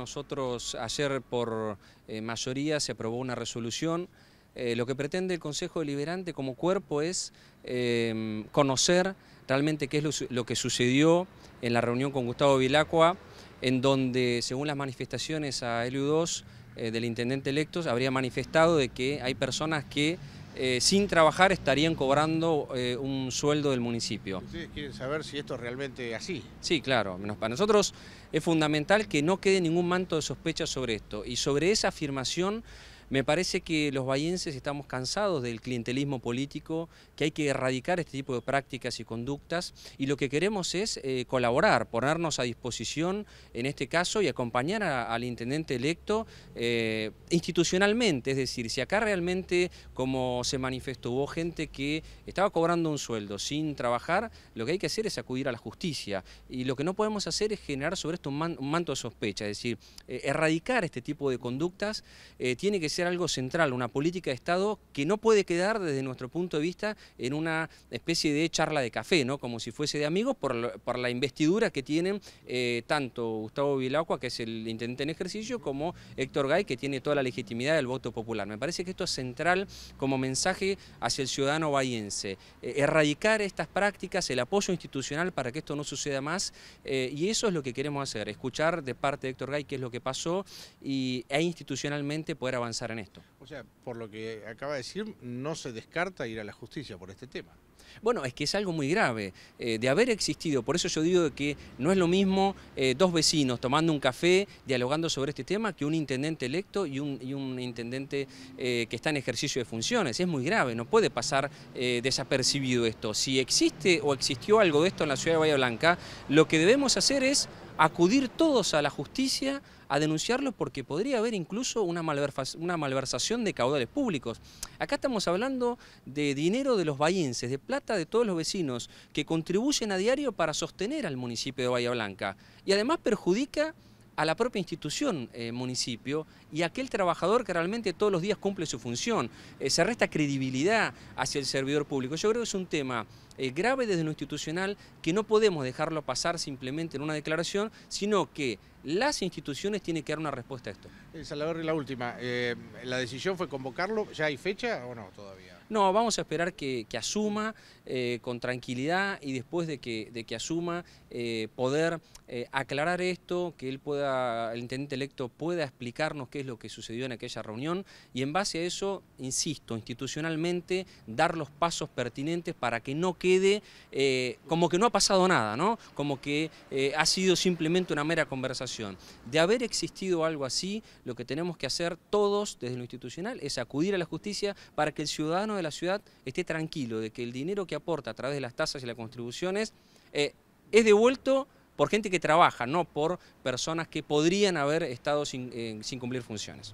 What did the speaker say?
Nosotros ayer por eh, mayoría se aprobó una resolución. Eh, lo que pretende el Consejo Deliberante como cuerpo es em, conocer realmente qué es lo, que sucedió en la reunión con Gustavo Vilacua, en donde según las manifestaciones a LU2 eh, del intendente Electo, habría manifestado de que hay personas que eh, sin trabajar estarían cobrando eh, un sueldo del municipio. Ustedes quieren saber si esto es realmente así. Sí, claro. Para nosotros es fundamental que no quede ningún manto de sospecha sobre esto. Y sobre esa afirmación me parece que los bahienses estamos cansados del clientelismo político, que hay que erradicar este tipo de prácticas y conductas y lo que queremos es eh, colaborar, ponernos a disposición en este caso y acompañar al intendente electo eh, institucionalmente, es decir, si acá realmente, como se manifestó, hubo gente que estaba cobrando un sueldo sin trabajar, lo que hay que hacer es acudir a la justicia y lo que no podemos hacer es generar sobre esto un, manto de sospecha, es decir, eh, erradicar este tipo de conductas tiene que ser algo central, una política de Estado que no puede quedar desde nuestro punto de vista en una especie de charla de café, ¿no? como si fuese de amigos, por, la investidura que tienen eh, tanto Gustavo Vilacua, que es el intendente en ejercicio, como Héctor Gay, que tiene toda la legitimidad del voto popular. Me parece que esto es central como mensaje hacia el ciudadano bahiense. Eh, erradicar estas prácticas, el apoyo institucional para que esto no suceda más, eh, y eso es lo que queremos hacer, escuchar de parte de Héctor Gay qué es lo que pasó y, e institucionalmente poder avanzar pensar en esto. O sea, por lo que acaba de decir, no se descarta ir a la justicia por este tema. Bueno, es que es algo muy grave. Eh, de haber existido, por eso yo digo que no es lo mismo eh, dos vecinos tomando un café, dialogando sobre este tema, que un intendente electo y un, intendente eh, que está en ejercicio de funciones. Es muy grave, no puede pasar desapercibido esto. Si existe o existió algo de esto en la ciudad de Bahía Blanca, lo que debemos hacer es acudir todos a la justicia a denunciarlo porque podría haber incluso una, malversación de caudales públicos. Acá estamos hablando de dinero de los bahienses, de plata de todos los vecinos que contribuyen a diario para sostener al municipio de Bahía Blanca y además perjudica a la propia institución eh, municipio y a aquel trabajador que realmente todos los días cumple su función. Eh, se resta credibilidad hacia el servidor público. Yo creo que es un tema eh, grave desde lo institucional que no podemos dejarlo pasar simplemente en una declaración, sino que las instituciones tienen que dar una respuesta a esto. El eh, Salvador, y la última, eh, ¿la decisión fue convocarlo? ¿Ya hay fecha o no todavía? No, vamos a esperar que, asuma con tranquilidad y después de que, de que asuma poder aclarar esto, que él pueda, el intendente electo pueda explicarnos qué es lo que sucedió en aquella reunión y en base a eso, insisto, institucionalmente dar los pasos pertinentes para que no quede quede eh, como que no ha pasado nada, como que eh, ha sido simplemente una mera conversación. De haber existido algo así, lo que tenemos que hacer todos desde lo institucional es acudir a la justicia para que el ciudadano de la ciudad esté tranquilo de que el dinero que aporta a través de las tasas y las contribuciones eh, es devuelto por gente que trabaja, no por personas que podrían haber estado sin cumplir funciones.